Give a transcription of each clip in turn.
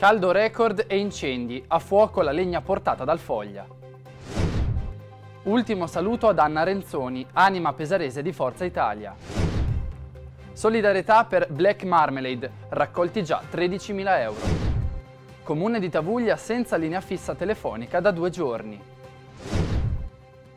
Caldo record e incendi, a fuoco la legna portata dal Foglia. Ultimo saluto ad Anna Renzoni, anima pesarese di Forza Italia. Solidarietà per Black Marmalade, raccolti già 13.000 euro. Comune di Tavuglia senza linea fissa telefonica da due giorni.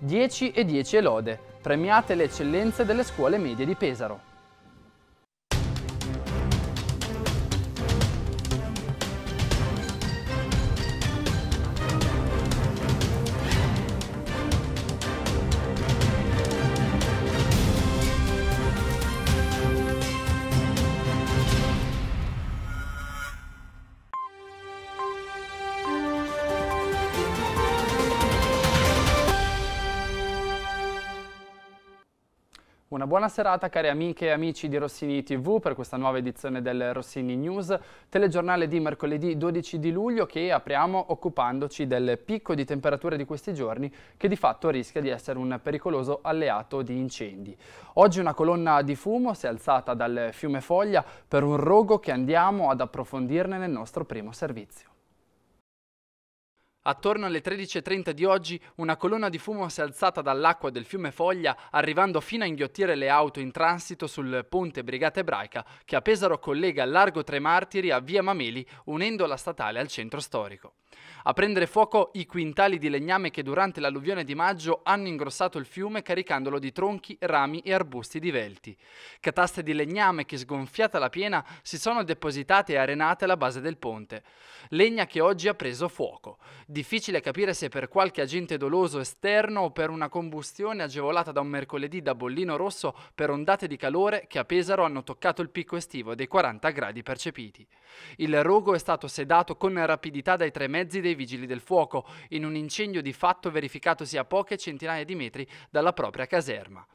10 e 10 e lode, premiate le eccellenze delle scuole medie di Pesaro. Una buona serata cari amiche e amici di Rossini TV per questa nuova edizione del Rossini News, telegiornale di mercoledì 12 di luglio che apriamo occupandoci del picco di temperature di questi giorni che di fatto rischia di essere un pericoloso alleato di incendi. Oggi una colonna di fumo si è alzata dal fiume Foglia per un rogo che andiamo ad approfondirne nel nostro primo servizio. Attorno alle 13.30 di oggi una colonna di fumo si è alzata dall'acqua del fiume Foglia arrivando fino a inghiottire le auto in transito sul ponte Brigata Ebraica che a Pesaro collega Largo Tre Martiri a Via Mameli unendo la statale al centro storico. A prendere fuoco i quintali di legname che durante l'alluvione di maggio hanno ingrossato il fiume caricandolo di tronchi, rami e arbusti divelti. Cataste di legname che sgonfiata la piena si sono depositate e arenate alla base del ponte. Legna che oggi ha preso fuoco. Difficile capire se per qualche agente doloso esterno o per una combustione agevolata da un mercoledì da bollino rosso per ondate di calore che a Pesaro hanno toccato il picco estivo dei 40 gradi percepiti. Il rogo è stato sedato con rapidità dai tre mezzi dei vigili del fuoco in un incendio di fatto verificatosi a poche centinaia di metri dalla propria caserma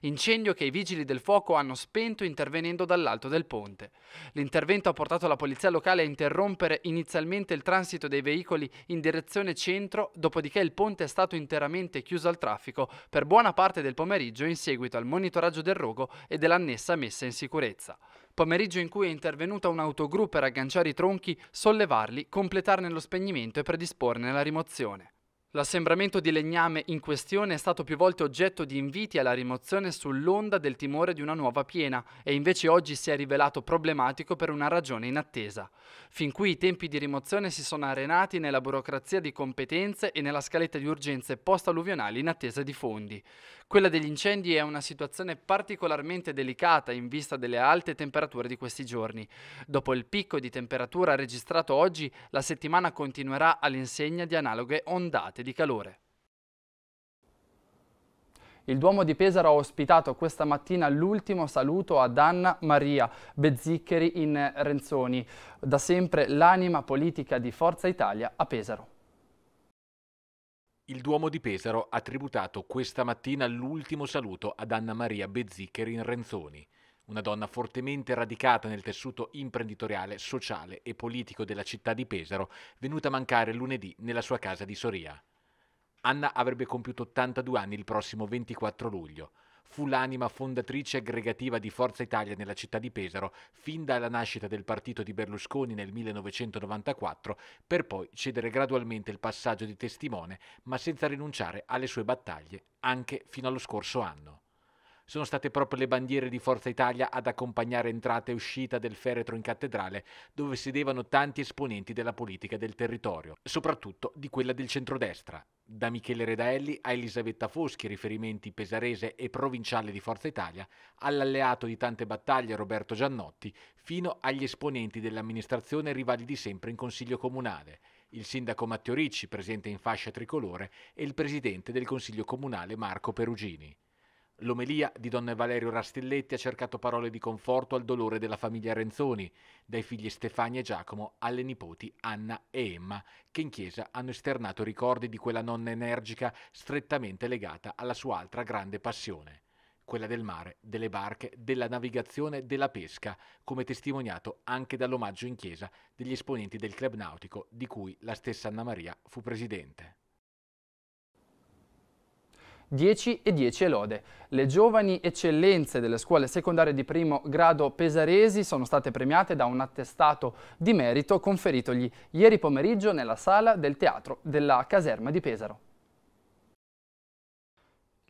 incendio che i vigili del fuoco hanno spento intervenendo dall'alto del ponte. L'intervento ha portato la polizia locale a interrompere inizialmente il transito dei veicoli in direzione centro, dopodiché il ponte è stato interamente chiuso al traffico per buona parte del pomeriggio in seguito al monitoraggio del rogo e dell'annessa messa in sicurezza pomeriggio in cui è intervenuta un'autogru per agganciare i tronchi, sollevarli, completarne lo spegnimento e predisporne la rimozione. L'assembramento di legname in questione è stato più volte oggetto di inviti alla rimozione sull'onda del timore di una nuova piena e invece oggi si è rivelato problematico per una ragione inattesa. Fin qui i tempi di rimozione si sono arenati nella burocrazia di competenze e nella scaletta di urgenze post-alluvionali in attesa di fondi. Quella degli incendi è una situazione particolarmente delicata in vista delle alte temperature di questi giorni. Dopo il picco di temperatura registrato oggi, la settimana continuerà all'insegna di analoghe ondate di calore. Il Duomo di Pesaro ha ospitato questa mattina l'ultimo saluto ad Anna Maria Bezziccheri in Renzoni, da sempre l'anima politica di Forza Italia a Pesaro. Il Duomo di Pesaro ha tributato questa mattina l'ultimo saluto ad Anna Maria Bezzicher in Renzoni, una donna fortemente radicata nel tessuto imprenditoriale, sociale e politico della città di Pesaro, venuta a mancare lunedì nella sua casa di Soria. Anna avrebbe compiuto 82 anni il prossimo 24 luglio fu l'anima fondatrice aggregativa di Forza Italia nella città di Pesaro, fin dalla nascita del partito di Berlusconi nel 1994, per poi cedere gradualmente il passaggio di testimone, ma senza rinunciare alle sue battaglie, anche fino allo scorso anno sono state proprio le bandiere di Forza Italia ad accompagnare entrata e uscita del feretro in cattedrale, dove sedevano tanti esponenti della politica del territorio, soprattutto di quella del centrodestra. Da Michele Redaelli a Elisabetta Foschi, riferimenti pesarese e provinciale di Forza Italia, all'alleato di tante battaglie Roberto Giannotti, fino agli esponenti dell'amministrazione rivali di sempre in Consiglio Comunale, il sindaco Matteo Ricci, presente in fascia tricolore, e il presidente del Consiglio Comunale Marco Perugini. L'omelia di Don Valerio Rastelletti ha cercato parole di conforto al dolore della famiglia Renzoni, dai figli Stefania e Giacomo alle nipoti Anna e Emma, che in chiesa hanno esternato ricordi di quella nonna energica strettamente legata alla sua altra grande passione, quella del mare, delle barche, della navigazione, della pesca, come testimoniato anche dall'omaggio in chiesa degli esponenti del club nautico di cui la stessa Anna Maria fu presidente. 10 e 10 e lode. Le giovani eccellenze delle scuole secondarie di primo grado pesaresi sono state premiate da un attestato di merito conferitogli ieri pomeriggio nella sala del teatro della caserma di Pesaro.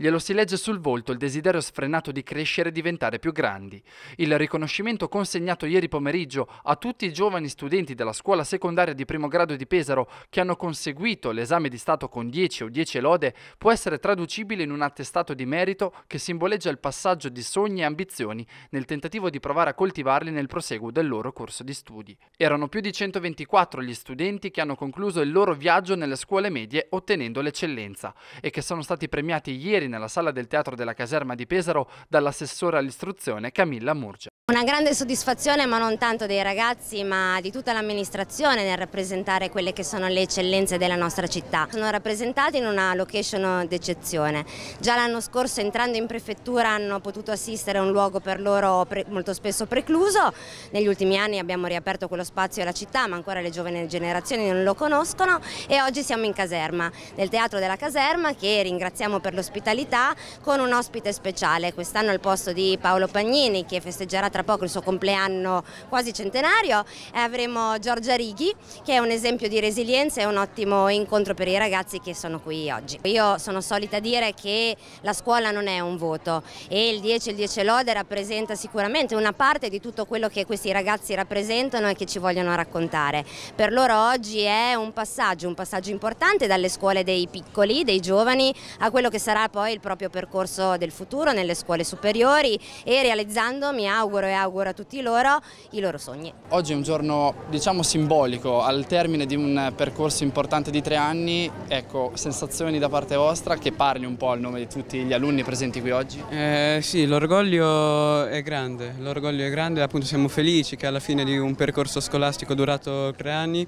Glielo si legge sul volto il desiderio sfrenato di crescere e diventare più grandi. Il riconoscimento consegnato ieri pomeriggio a tutti i giovani studenti della scuola secondaria di primo grado di Pesaro che hanno conseguito l'esame di Stato con 10 o 10 lode può essere traducibile in un attestato di merito che simboleggia il passaggio di sogni e ambizioni nel tentativo di provare a coltivarli nel proseguo del loro corso di studi. Erano più di 124 gli studenti che hanno concluso il loro viaggio nelle scuole medie ottenendo l'eccellenza e che sono stati premiati ieri nella sala del teatro della caserma di Pesaro dall'assessore all'istruzione Camilla Murgia. Una grande soddisfazione ma non tanto dei ragazzi ma di tutta l'amministrazione nel rappresentare quelle che sono le eccellenze della nostra città. Sono rappresentati in una location d'eccezione. Già l'anno scorso entrando in prefettura hanno potuto assistere a un luogo per loro molto spesso precluso. Negli ultimi anni abbiamo riaperto quello spazio alla città ma ancora le giovani generazioni non lo conoscono e oggi siamo in caserma, nel teatro della caserma che ringraziamo per l'ospitalità con un ospite speciale. Quest'anno al posto di Paolo Pagnini che festeggerà tra tra poco il suo compleanno quasi centenario e avremo Giorgia Righi che è un esempio di resilienza e un ottimo incontro per i ragazzi che sono qui oggi. Io sono solita dire che la scuola non è un voto e il 10 e il 10 lode rappresenta sicuramente una parte di tutto quello che questi ragazzi rappresentano e che ci vogliono raccontare. Per loro oggi è un passaggio, un passaggio importante dalle scuole dei piccoli, dei giovani, a quello che sarà poi il proprio percorso del futuro nelle scuole superiori e realizzando mi auguro e e auguro a tutti loro i loro sogni. Oggi è un giorno diciamo simbolico, al termine di un percorso importante di tre anni, ecco sensazioni da parte vostra che parli un po' al nome di tutti gli alunni presenti qui oggi? Eh, sì, l'orgoglio è grande, l'orgoglio è grande, appunto siamo felici che alla fine di un percorso scolastico durato tre anni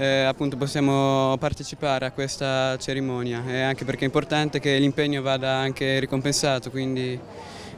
eh, appunto possiamo partecipare a questa cerimonia e anche perché è importante che l'impegno vada anche ricompensato, quindi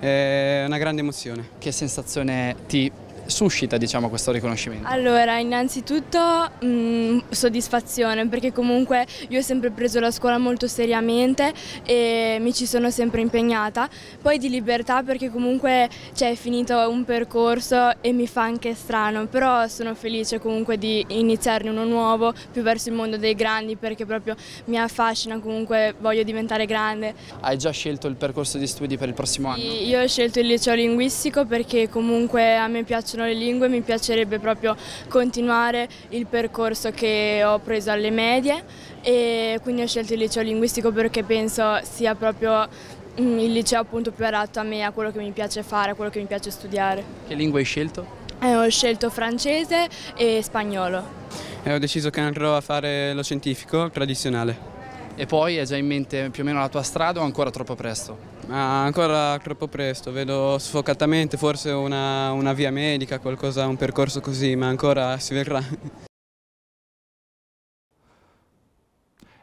è una grande emozione. Che sensazione ti suscita diciamo, questo riconoscimento? Allora, innanzitutto mh, mm, soddisfazione perché comunque io ho sempre preso la scuola molto seriamente e mi ci sono sempre impegnata, poi di libertà perché comunque cioè, è finito un percorso e mi fa anche strano, però sono felice comunque di iniziarne uno nuovo più verso il mondo dei grandi perché proprio mi affascina comunque voglio diventare grande. Hai già scelto il percorso di studi per il prossimo anno? Io ho scelto il liceo linguistico perché comunque a me piacciono sono le lingue mi piacerebbe proprio continuare il percorso che ho preso alle medie e quindi ho scelto il liceo linguistico perché penso sia proprio mm, il liceo appunto più adatto a me, a quello che mi piace fare, a quello che mi piace studiare. Che lingua hai scelto? Eh, ho scelto francese e spagnolo. Eh, ho deciso che andrò a fare lo scientifico tradizionale. E poi hai già in mente più o meno la tua strada o ancora troppo presto? Ma ancora troppo presto, vedo sfocatamente forse una, una via medica, qualcosa, un percorso così, ma ancora si verrà.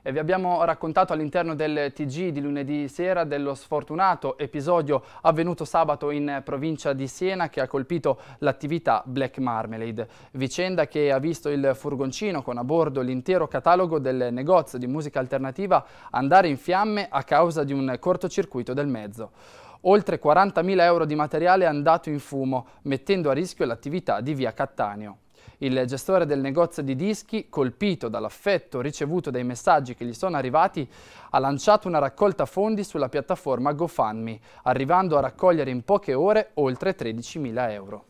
E vi abbiamo raccontato all'interno del TG di lunedì sera dello sfortunato episodio avvenuto sabato in provincia di Siena che ha colpito l'attività Black Marmalade, vicenda che ha visto il furgoncino con a bordo l'intero catalogo del negozio di musica alternativa andare in fiamme a causa di un cortocircuito del mezzo. Oltre 40.000 euro di materiale è andato in fumo, mettendo a rischio l'attività di via Cattaneo. Il gestore del negozio di dischi, colpito dall'affetto ricevuto dai messaggi che gli sono arrivati, ha lanciato una raccolta fondi sulla piattaforma GoFundMe, arrivando a raccogliere in poche ore oltre 13.000 euro.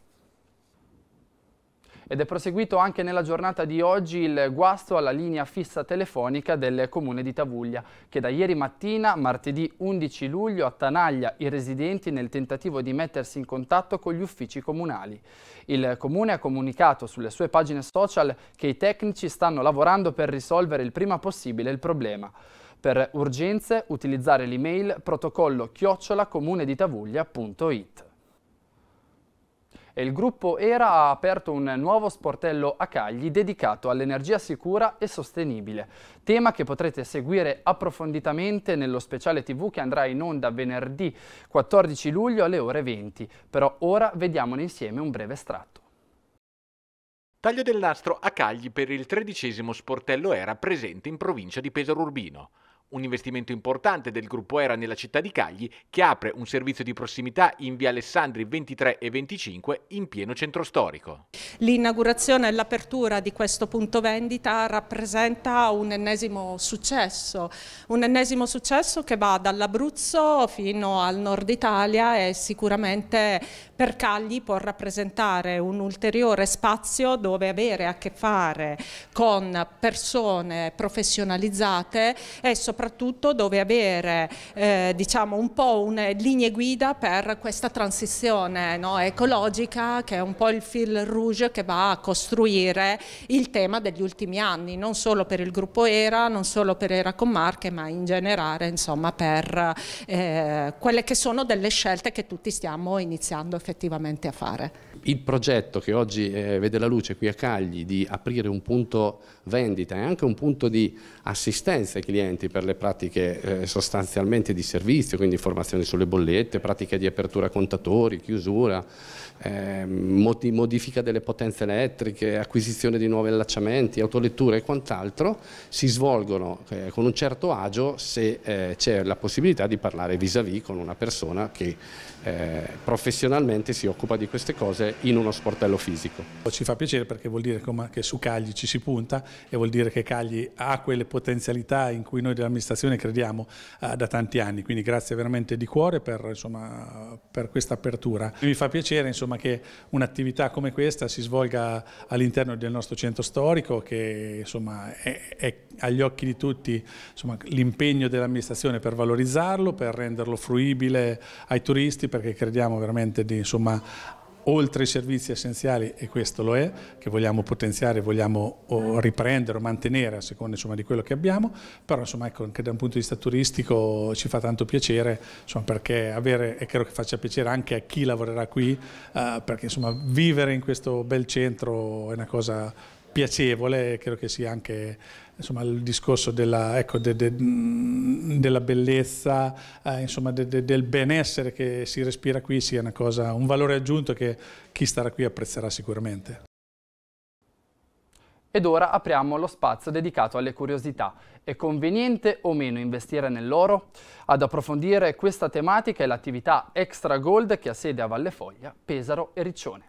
Ed è proseguito anche nella giornata di oggi il guasto alla linea fissa telefonica del comune di Tavuglia, che da ieri mattina, martedì 11 luglio, attanaglia i residenti nel tentativo di mettersi in contatto con gli uffici comunali. Il comune ha comunicato sulle sue pagine social che i tecnici stanno lavorando per risolvere il prima possibile il problema. Per urgenze utilizzare l'email protocollo chiocciola comuneditavuglia.it il gruppo ERA ha aperto un nuovo sportello a Cagli dedicato all'energia sicura e sostenibile, tema che potrete seguire approfonditamente nello speciale tv che andrà in onda venerdì 14 luglio alle ore 20, però ora vediamone insieme un breve estratto. Taglio del nastro a Cagli per il tredicesimo sportello ERA presente in provincia di Pesaro Urbino un investimento importante del gruppo Era nella città di Cagli che apre un servizio di prossimità in via Alessandri 23 e 25 in pieno centro storico. L'inaugurazione e l'apertura di questo punto vendita rappresenta un ennesimo successo, un ennesimo successo che va dall'Abruzzo fino al nord Italia e sicuramente per Cagli può rappresentare un ulteriore spazio dove avere a che fare con persone professionalizzate e soprattutto soprattutto dove avere eh, diciamo un po' un, eh, linee guida per questa transizione no, ecologica che è un po' il fil rouge che va a costruire il tema degli ultimi anni, non solo per il gruppo ERA, non solo per ERA con Marche, ma in generale insomma, per eh, quelle che sono delle scelte che tutti stiamo iniziando effettivamente a fare. Il progetto che oggi eh, vede la luce qui a Cagli di aprire un punto vendita e anche un punto di assistenza ai clienti per le pratiche eh, sostanzialmente di servizio, quindi informazioni sulle bollette, pratiche di apertura contatori, chiusura, ehm, modifica delle potenze elettriche, acquisizione di nuovi allacciamenti, autoletture e quant'altro, si svolgono eh, con un certo agio se eh, c'è la possibilità di parlare vis-à-vis -vis con una persona che eh, professionalmente si occupa di queste cose in uno sportello fisico. Ci fa piacere perché vuol dire che su Cagli ci si punta e vuol dire che Cagli ha quelle potenzialità in cui noi dell'amministrazione crediamo eh, da tanti anni, quindi grazie veramente di cuore per, per questa apertura. Mi fa piacere insomma, che un'attività come questa si svolga all'interno del nostro centro storico che insomma, è, è agli occhi di tutti l'impegno dell'amministrazione per valorizzarlo, per renderlo fruibile ai turisti, perché crediamo veramente di insomma oltre i servizi essenziali, e questo lo è, che vogliamo potenziare, vogliamo riprendere o mantenere a seconda insomma, di quello che abbiamo, però insomma, ecco, anche da un punto di vista turistico ci fa tanto piacere, insomma, perché avere, e credo che faccia piacere anche a chi lavorerà qui, eh, perché vivere in questo bel centro è una cosa piacevole, credo che sia anche insomma, il discorso della, ecco, de, de, mm, della bellezza, eh, insomma, de, del benessere che si respira qui sia cosa, un valore aggiunto che chi starà qui apprezzerà sicuramente. Ed ora apriamo lo spazio dedicato alle curiosità. È conveniente o meno investire nell'oro? Ad approfondire questa tematica è l'attività Extra Gold che ha sede a Vallefoglia, Pesaro e Riccione.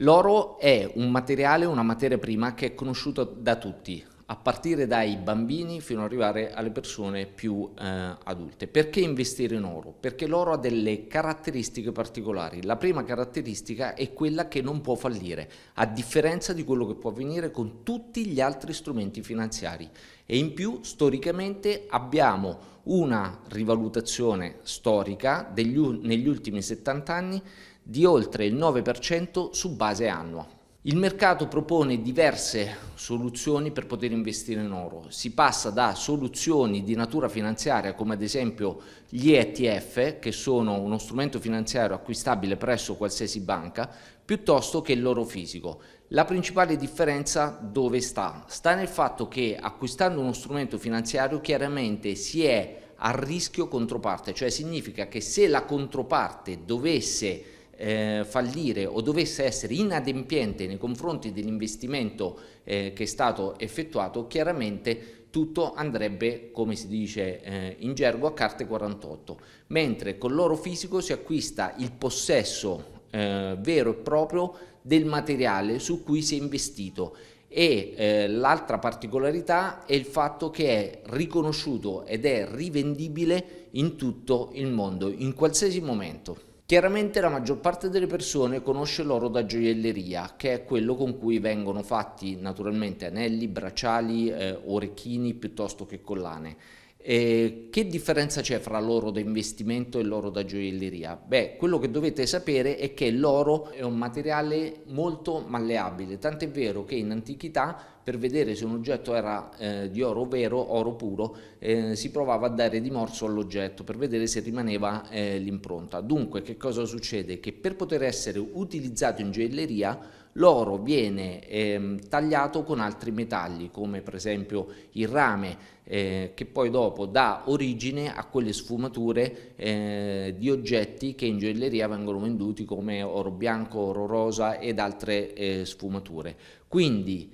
L'oro è un materiale, una materia prima che è conosciuta da tutti, a partire dai bambini fino ad arrivare alle persone più eh, adulte. Perché investire in oro? Perché l'oro ha delle caratteristiche particolari. La prima caratteristica è quella che non può fallire, a differenza di quello che può avvenire con tutti gli altri strumenti finanziari. E in più, storicamente, abbiamo una rivalutazione storica degli, negli ultimi 70 anni di oltre il 9% su base annua. Il mercato propone diverse soluzioni per poter investire in oro. Si passa da soluzioni di natura finanziaria come ad esempio gli ETF, che sono uno strumento finanziario acquistabile presso qualsiasi banca, piuttosto che l'oro fisico. La principale differenza dove sta? Sta nel fatto che acquistando uno strumento finanziario chiaramente si è a rischio controparte, cioè significa che se la controparte dovesse eh, fallire o dovesse essere inadempiente nei confronti dell'investimento eh, che è stato effettuato, chiaramente tutto andrebbe, come si dice eh, in gergo, a carte 48, mentre con l'oro fisico si acquista il possesso eh, vero e proprio del materiale su cui si è investito e eh, l'altra particolarità è il fatto che è riconosciuto ed è rivendibile in tutto il mondo, in qualsiasi momento. Chiaramente la maggior parte delle persone conosce l'oro da gioielleria, che è quello con cui vengono fatti naturalmente anelli, bracciali, eh, orecchini piuttosto che collane. Eh, che differenza c'è fra l'oro da investimento e l'oro da gioielleria? Beh, quello che dovete sapere è che l'oro è un materiale molto malleabile, tant'è vero che in antichità per vedere se un oggetto era eh, di oro vero, oro puro, eh, si provava a dare di morso all'oggetto per vedere se rimaneva eh, l'impronta. Dunque, che cosa succede? Che per poter essere utilizzato in gioielleria l'oro viene eh, tagliato con altri metalli come per esempio il rame eh, che poi dopo dà origine a quelle sfumature eh, di oggetti che in gioielleria vengono venduti come oro bianco, oro rosa ed altre eh, sfumature. Quindi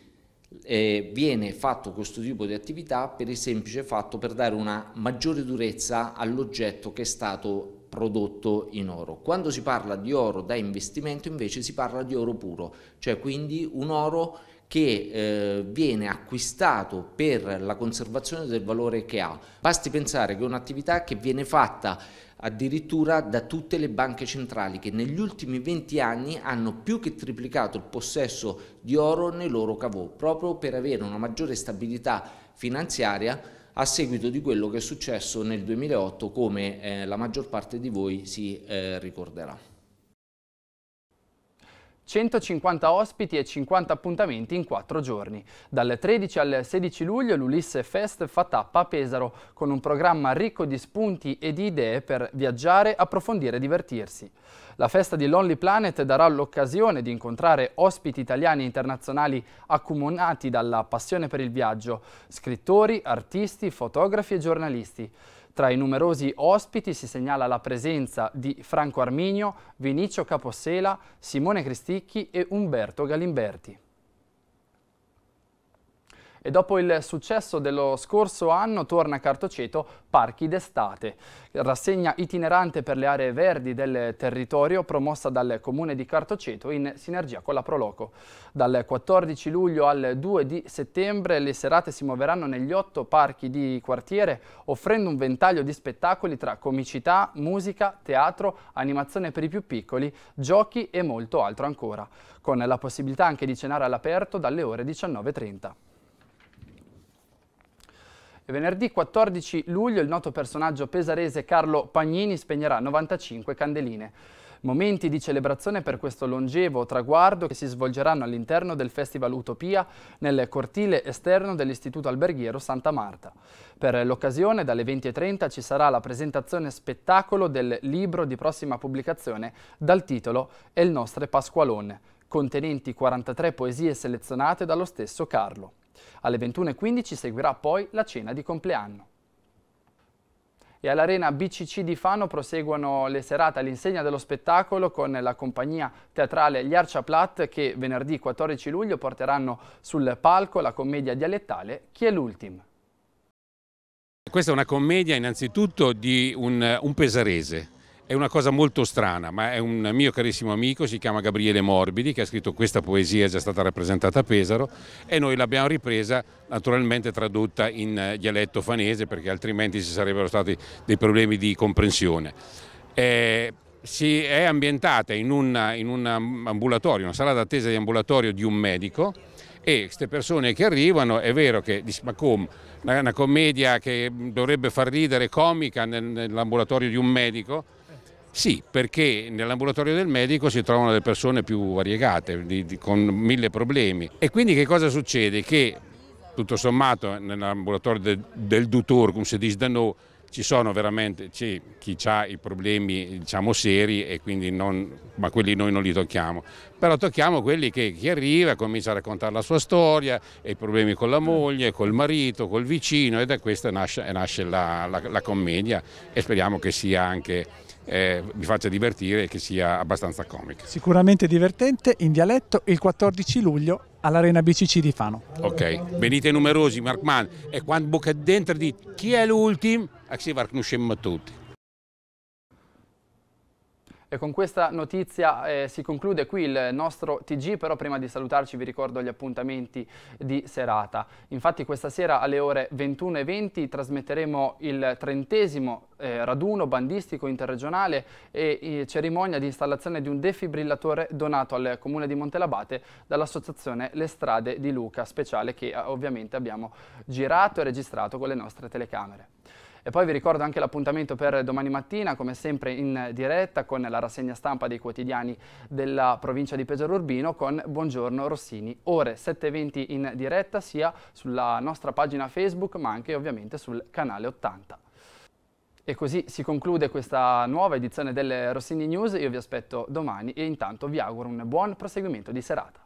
eh, viene fatto questo tipo di attività per il semplice fatto per dare una maggiore durezza all'oggetto che è stato prodotto in oro. Quando si parla di oro da investimento invece si parla di oro puro, cioè quindi un oro che eh, viene acquistato per la conservazione del valore che ha. Basti pensare che è un'attività che viene fatta addirittura da tutte le banche centrali che negli ultimi 20 anni hanno più che triplicato il possesso di oro nei loro cavò, proprio per avere una maggiore stabilità finanziaria a seguito di quello che è successo nel 2008 come eh, la maggior parte di voi si eh, ricorderà. 150 ospiti e 50 appuntamenti in 4 giorni. Dal 13 al 16 luglio l'Ulisse Fest fa tappa a Pesaro con un programma ricco di spunti e di idee per viaggiare, approfondire e divertirsi. La festa di Lonely Planet darà l'occasione di incontrare ospiti italiani e internazionali accomunati dalla passione per il viaggio, scrittori, artisti, fotografi e giornalisti. Tra i numerosi ospiti si segnala la presenza di Franco Arminio, Vinicio Capossela, Simone Cristicchi e Umberto Galimberti e dopo il successo dello scorso anno torna a Cartoceto Parchi d'estate, rassegna itinerante per le aree verdi del territorio promossa dal comune di Cartoceto in sinergia con la Proloco. Dal 14 luglio al 2 di settembre le serate si muoveranno negli otto parchi di quartiere offrendo un ventaglio di spettacoli tra comicità, musica, teatro, animazione per i più piccoli, giochi e molto altro ancora, con la possibilità anche di cenare all'aperto dalle ore 19.30 venerdì 14 luglio il noto personaggio pesarese Carlo Pagnini spegnerà 95 candeline. Momenti di celebrazione per questo longevo traguardo che si svolgeranno all'interno del Festival Utopia nel cortile esterno dell'Istituto Alberghiero Santa Marta. Per l'occasione dalle 20.30 ci sarà la presentazione spettacolo del libro di prossima pubblicazione dal titolo El nostre Pasqualone, contenenti 43 poesie selezionate dallo stesso Carlo. Alle 21.15 seguirà poi la cena di compleanno. E all'Arena BCC di Fano proseguono le serate all'insegna dello spettacolo con la compagnia teatrale Gli Arciaplat che venerdì 14 luglio porteranno sul palco la commedia dialettale Chi è l'ultimo? Questa è una commedia innanzitutto di un, un pesarese è una cosa molto strana, ma è un mio carissimo amico, si chiama Gabriele Morbidi, che ha scritto questa poesia, è già stata rappresentata a Pesaro e noi l'abbiamo ripresa naturalmente tradotta in eh, dialetto fanese perché altrimenti ci sarebbero stati dei problemi di comprensione. Eh, si è ambientata in, una, in un ambulatorio, una sala d'attesa di ambulatorio di un medico e queste persone che arrivano è vero che ma come una, commedia che dovrebbe far ridere comica nell'ambulatorio di un medico sì, perché nell'ambulatorio del medico si trovano le persone più variegate, di, di, con mille problemi. E quindi che cosa succede? Che tutto sommato nell'ambulatorio de, del Dutour, come si dice da noi, ci sono veramente chi ha i problemi diciamo, seri e quindi non, ma quelli noi non li tocchiamo però tocchiamo quelli che chi arriva comincia a raccontare la sua storia i problemi con la moglie, col marito, col vicino e da questa nasce, nasce la, la, la commedia e speriamo che sia anche eh, vi faccia divertire e che sia abbastanza comica. Sicuramente divertente, in dialetto, il 14 luglio all'Arena BCC di Fano. Ok, venite numerosi, Markman, e quando bucca dentro di chi è l'ultimo, ah, si va varcnuscemmo tutti. E con questa notizia eh, si conclude qui il nostro TG, però prima di salutarci vi ricordo gli appuntamenti di serata. Infatti questa sera alle ore 21.20 trasmetteremo il trentesimo eh, raduno bandistico interregionale e eh, cerimonia di installazione di un defibrillatore donato al comune di Montelabate dall'associazione Le Strade di Luca, speciale che eh, ovviamente abbiamo girato e registrato con le nostre telecamere. E poi vi ricordo anche l'appuntamento per domani mattina, come sempre in diretta, con la rassegna stampa dei quotidiani della provincia di Pesaro Urbino con Buongiorno Rossini, ore 7.20 in diretta sia sulla nostra pagina Facebook ma anche ovviamente sul canale 80. E così si conclude questa nuova edizione delle Rossini News, io vi aspetto domani e intanto vi auguro un buon proseguimento di serata.